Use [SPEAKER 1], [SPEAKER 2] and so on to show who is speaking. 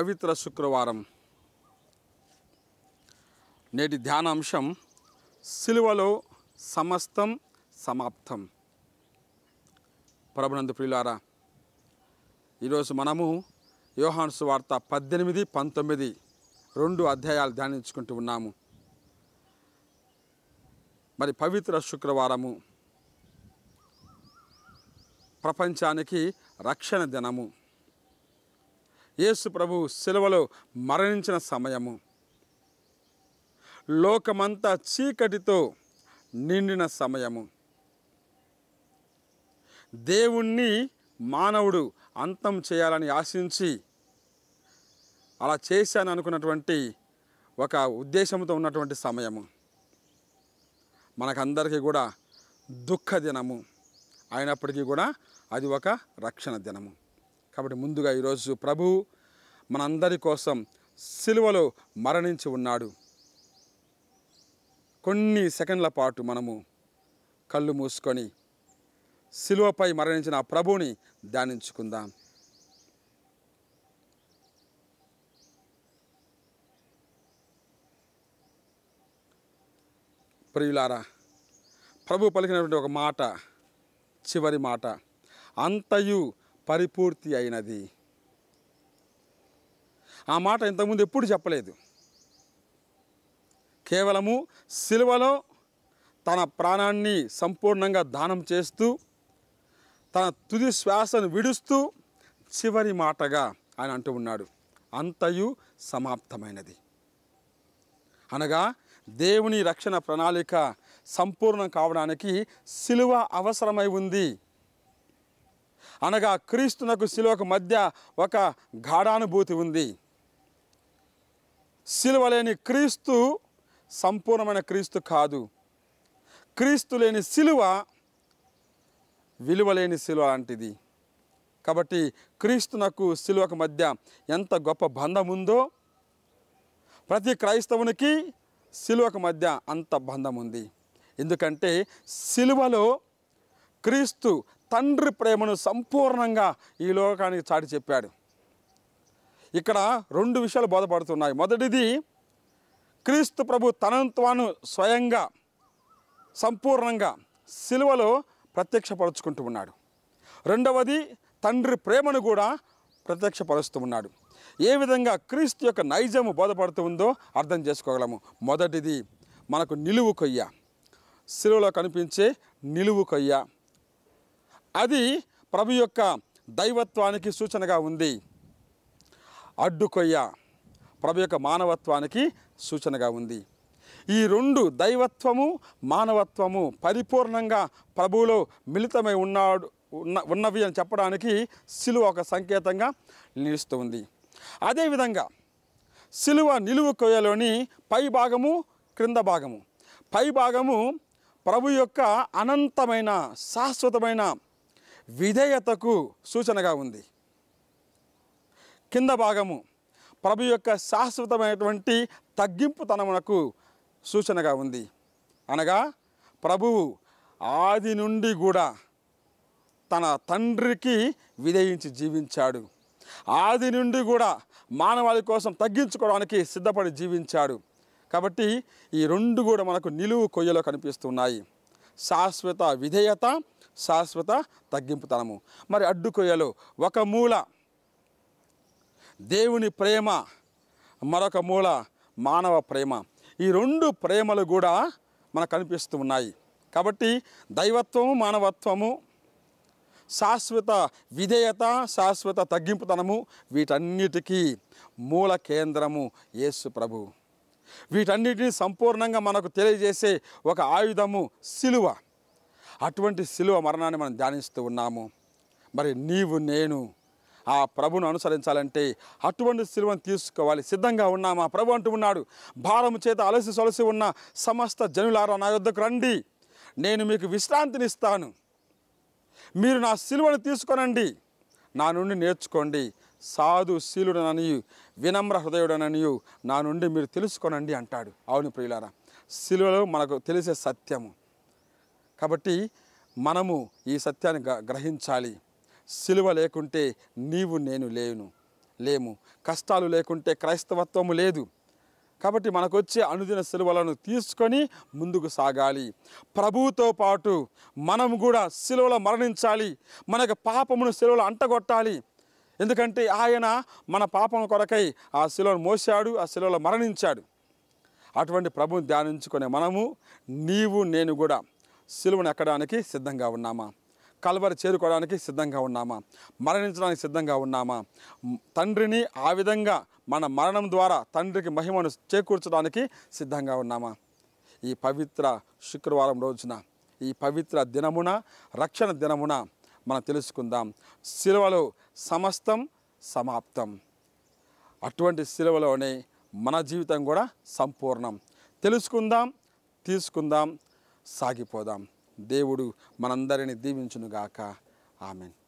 [SPEAKER 1] పవిత్ర శుక్రవారం నేటి ధ్యానాంశం సిలువలో సమస్తం సమాప్తం ప్రభునందు ప్రియులారా ఈరోజు మనము యోహాన్సు వార్త పద్దెనిమిది పంతొమ్మిది రెండు అధ్యాయాలు ధ్యానించుకుంటూ ఉన్నాము మరి పవిత్ర శుక్రవారము ప్రపంచానికి రక్షణ దినము యేసు ప్రభు సెలవలో మరణించిన సమయము లోకమంతా చీకటితో నిండిన సమయము దేవుణ్ణి మానవుడు అంతం చేయాలని ఆశించి అలా చేశాను అనుకున్నటువంటి ఒక ఉద్దేశంతో ఉన్నటువంటి సమయము మనకందరికీ కూడా దుఃఖ దినము అయినప్పటికీ కూడా అది ఒక రక్షణ దినము కాబట్టి ముందుగా ఈరోజు ప్రభు మనందరి కోసం సిలువలో మరణించి ఉన్నాడు కొన్ని సెకండ్ల పాటు మనము కళ్ళు మూసుకొని సిలువపై మరణించిన ప్రభుని ధ్యానించుకుందాం ప్రియులారా ప్రభు పలికినటువంటి ఒక మాట చివరి మాట అంతయు పరిపూర్తి అయినది ఆ మాట ఇంతకుముందు ఎప్పుడు చెప్పలేదు కేవలము శిలువలో తన ప్రాణాన్ని సంపూర్ణంగా దానం చేస్తూ తన తుది శ్వాసను విడుస్తూ చివరి మాటగా ఆయన అంటూ ఉన్నాడు అంతయు సమాప్తమైనది అనగా దేవుని రక్షణ ప్రణాళిక సంపూర్ణం కావడానికి సిలువ అవసరమై ఉంది అనగా క్రీస్తునకు సిలువకు మధ్య ఒక గాఢానుభూతి ఉంది సిలువ లేని క్రీస్తు సంపూర్ణమైన క్రీస్తు కాదు క్రీస్తు లేని సిలువ విలువలేని సిలువ లాంటిది కాబట్టి క్రీస్తునకు సిలువకు మధ్య ఎంత గొప్ప బంధం ఉందో ప్రతి క్రైస్తవునికి సిలువకు మధ్య అంత బంధం ఉంది ఎందుకంటే సిలువలో క్రీస్తు తండ్రి ప్రేమను సంపూర్ణంగా ఈ లోకానికి చాటి చెప్పాడు ఇక్కడ రెండు విషయాలు బోధపడుతున్నాయి మొదటిది క్రీస్తు ప్రభు తనంత్వాను స్వయంగా సంపూర్ణంగా సిలువలో ప్రత్యక్షపరుచుకుంటూ ఉన్నాడు రెండవది తండ్రి ప్రేమను కూడా ప్రత్యక్షపరుస్తూ ఉన్నాడు ఏ విధంగా క్రీస్తు యొక్క నైజము బోధపడుతూ ఉందో అర్థం చేసుకోగలము మొదటిది మనకు నిలువు కొయ్య సిలువలో కనిపించే నిలువు కొయ్య అది ప్రభు యొక్క దైవత్వానికి సూచనగా ఉంది అడ్డుకొయ్య ప్రభు యొక్క మానవత్వానికి సూచనగా ఉంది ఈ రెండు దైవత్వము మానవత్వము పరిపూర్ణంగా ప్రభువులో మిళితమై ఉన్నాడు ఉన్న ఉన్నవి అని చెప్పడానికి సిలువ ఒక సంకేతంగా నిలుస్తుంది అదేవిధంగా సిలువ నిలువు కొయ్యలోని పై భాగము క్రింద భాగము పై భాగము ప్రభు యొక్క అనంతమైన శాశ్వతమైన విధేయతకు సూచనగా ఉంది కింద భాగము ప్రభు యొక్క శాశ్వతమైనటువంటి తగ్గింపు తనమునకు సూచనగా ఉంది అనగా ప్రభువు ఆది నుండి కూడా తన తండ్రికి విధేయించి జీవించాడు ఆది నుండి కూడా మానవాళి కోసం తగ్గించుకోవడానికి సిద్ధపడి జీవించాడు కాబట్టి ఈ రెండు కూడా మనకు నిలువు కొయ్యలో కనిపిస్తున్నాయి శాశ్వత విధేయత శాశ్వత తగ్గింపుతనము మరి కొయ్యలు ఒక మూల దేవుని ప్రేమ మరొక మూల మానవ ప్రేమ ఈ రెండు ప్రేమలు కూడా మనకు కనిపిస్తూ ఉన్నాయి కాబట్టి దైవత్వము మానవత్వము శాశ్వత విధేయత శాశ్వత తగ్గింపుతనము వీటన్నిటికీ మూల కేంద్రము యేసు ప్రభు వీటన్నిటిని సంపూర్ణంగా మనకు తెలియజేసే ఒక ఆయుధము సిలువ అటువంటి సిలువ మరణాన్ని మనం ధ్యానిస్తూ ఉన్నాము మరి నీవు నేను ఆ ప్రభును అనుసరించాలంటే అటువంటి శిలువను తీసుకోవాలి సిద్ధంగా ఉన్నా మా ప్రభు అంటూ ఉన్నాడు భారము చేత అలసి సొలసి ఉన్న సమస్త జనులారా నా యొద్దకు రండి నేను మీకు విశ్రాంతినిస్తాను మీరు నా శిలువను తీసుకొనండి నా నుండి నేర్చుకోండి సాధు శీలుడననియు వినమ్ర హృదయుడననియు నా నుండి మీరు తెలుసుకోనండి అంటాడు అవును ప్రియులారా శిలువలో మనకు తెలిసే సత్యము కాబట్టి మనము ఈ సత్యాన్ని గ్రహించాలి సిలువ లేకుంటే నీవు నేను లేను లేము కష్టాలు లేకుంటే క్రైస్తవత్వము లేదు కాబట్టి మనకు వచ్చే అనుదిన సిలువలను తీసుకొని ముందుకు సాగాలి ప్రభువుతో పాటు మనం కూడా సిలువలో మరణించాలి మన పాపమును సెలవులు అంటగొట్టాలి ఎందుకంటే ఆయన మన పాపం కొరకై ఆ శిలువను మోసాడు ఆ శిలువలో మరణించాడు అటువంటి ప్రభువుని ధ్యానించుకునే మనము నీవు నేను కూడా సిలువను ఎక్కడానికి సిద్ధంగా ఉన్నామా కలవరి చేరుకోవడానికి సిద్ధంగా ఉన్నామా మరణించడానికి సిద్ధంగా ఉన్నామా తండ్రిని ఆ విధంగా మన మరణం ద్వారా తండ్రికి మహిమను చేకూర్చడానికి సిద్ధంగా ఉన్నామా ఈ పవిత్ర శుక్రవారం రోజున ఈ పవిత్ర దినమున రక్షణ దినమున మనం తెలుసుకుందాం సిలువలో సమస్తం సమాప్తం అటువంటి సిలువలోనే మన జీవితం కూడా సంపూర్ణం తెలుసుకుందాం తీసుకుందాం సాగిపోదాం దేవుడు మనందరిని దీవించునుగాక ఆమెన్